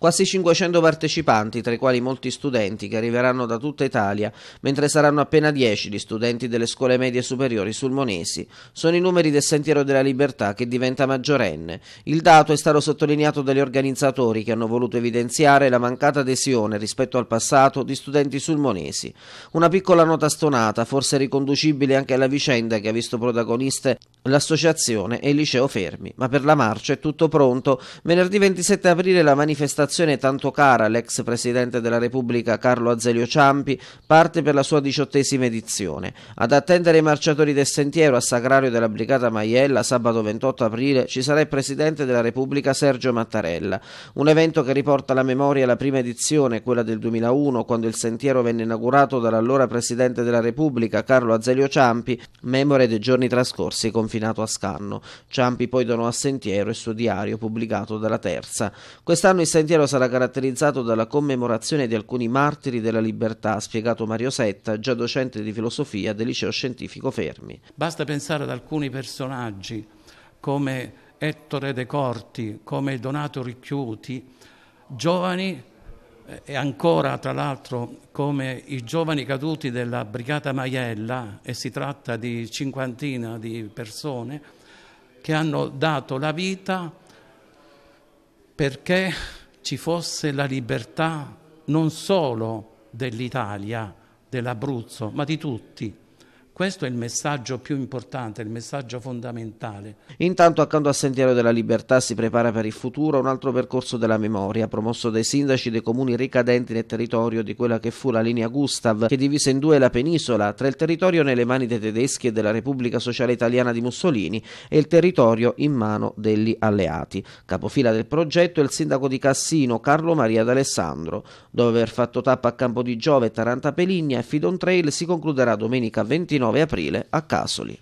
Quasi 500 partecipanti, tra i quali molti studenti che arriveranno da tutta Italia, mentre saranno appena 10 gli studenti delle scuole medie superiori sulmonesi. Sono i numeri del Sentiero della Libertà che diventa maggiorenne. Il dato è stato sottolineato dagli organizzatori che hanno voluto evidenziare la mancata adesione rispetto al passato di studenti sulmonesi. Una piccola nota stonata, forse riconducibile anche alla vicenda che ha visto protagoniste l'associazione e il liceo fermi, ma per la marcia è tutto pronto. Venerdì 27 aprile la manifestazione tanto cara all'ex presidente della Repubblica Carlo Azeglio Ciampi parte per la sua diciottesima edizione. Ad attendere i marciatori del sentiero a Sagrario della Brigata Maiella sabato 28 aprile ci sarà il presidente della Repubblica Sergio Mattarella, un evento che riporta la memoria alla prima edizione, quella del 2001, quando il sentiero venne inaugurato dall'allora presidente della Repubblica Carlo Azeglio Ciampi, memore dei giorni trascorsi con confinato a Scanno. Ciampi poi donò a Sentiero il suo diario pubblicato dalla Terza. Quest'anno il sentiero sarà caratterizzato dalla commemorazione di alcuni martiri della libertà, spiegato Mario Setta, già docente di filosofia del liceo scientifico Fermi. Basta pensare ad alcuni personaggi come Ettore De Corti, come Donato Ricchiuti, giovani e ancora tra l'altro come i giovani caduti della Brigata Maiella, e si tratta di cinquantina di persone, che hanno dato la vita perché ci fosse la libertà non solo dell'Italia, dell'Abruzzo, ma di tutti. Questo è il messaggio più importante, il messaggio fondamentale. Intanto accanto al Sentiero della Libertà si prepara per il futuro un altro percorso della memoria, promosso dai sindaci dei comuni ricadenti nel territorio di quella che fu la linea Gustav, che divise in due la penisola, tra il territorio nelle mani dei tedeschi e della Repubblica Sociale Italiana di Mussolini e il territorio in mano degli alleati. Capofila del progetto è il sindaco di Cassino, Carlo Maria D'Alessandro. Dopo aver fatto tappa a Campo di Giove, Taranta Peligna e Fidon Trail si concluderà domenica 29 9 aprile a Casoli.